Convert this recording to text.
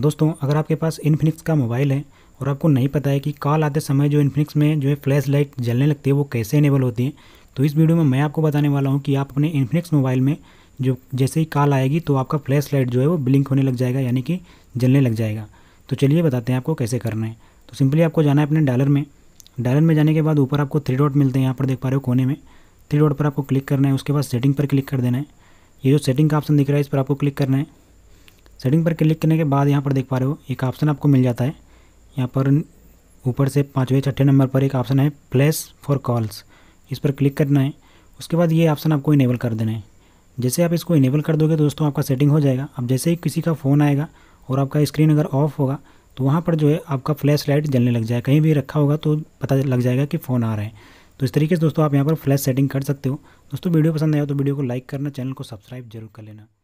दोस्तों अगर आपके पास इन्फिनिक्स का मोबाइल है और आपको नहीं पता है कि कॉल आते समय जो इनफिनिक्स में जो है फ्लैश लाइट जलने लगती है वो कैसे इनेबल होती है तो इस वीडियो में मैं आपको बताने वाला हूँ कि आप अपने इनफिनिक्स मोबाइल में जो जैसे ही कॉल आएगी तो आपका फ्लैश लाइट जो है वो ब्लिंक होने लग जाएगा यानी कि जलने लग जाएगा तो चलिए बताते हैं आपको कैसे करना है तो सिंपली आपको जाना है अपने डालर में डायलर में जाने के बाद ऊपर आपको थ्री डॉट मिलते हैं यहाँ पर देख पा रहे हो कोने में थ्री डॉट पर आपको क्लिक करना है उसके बाद सेटिंग पर क्लिक कर देना है ये जो सेटिंग का ऑप्शन दिख रहा है इस पर आपको क्लिक करना है सेटिंग पर क्लिक करने के बाद यहाँ पर देख पा रहे हो एक ऑप्शन आपको मिल जाता है यहाँ पर ऊपर से पाँचवें छठे नंबर पर एक ऑप्शन है प्लेस फॉर कॉल्स इस पर क्लिक करना है उसके बाद ये ऑप्शन आपको इनेबल कर देना है जैसे आप इसको इनेबल कर दोगे दोस्तों आपका सेटिंग हो जाएगा अब जैसे ही किसी का फ़ोन आएगा और आपका स्क्रीन अगर ऑफ होगा तो वहाँ पर जो है आपका फ्लैश लाइट जलने लग जाए कहीं भी रखा होगा तो पता लग जाएगा कि फ़ोन आ रहा है तो इस तरीके से दोस्तों आप यहाँ पर फ्लैश सेटिंग कर सकते हो दोस्तों वीडियो पसंद आया तो वीडियो को लाइक करना चैनल को सब्सक्राइब जरूर कर लेना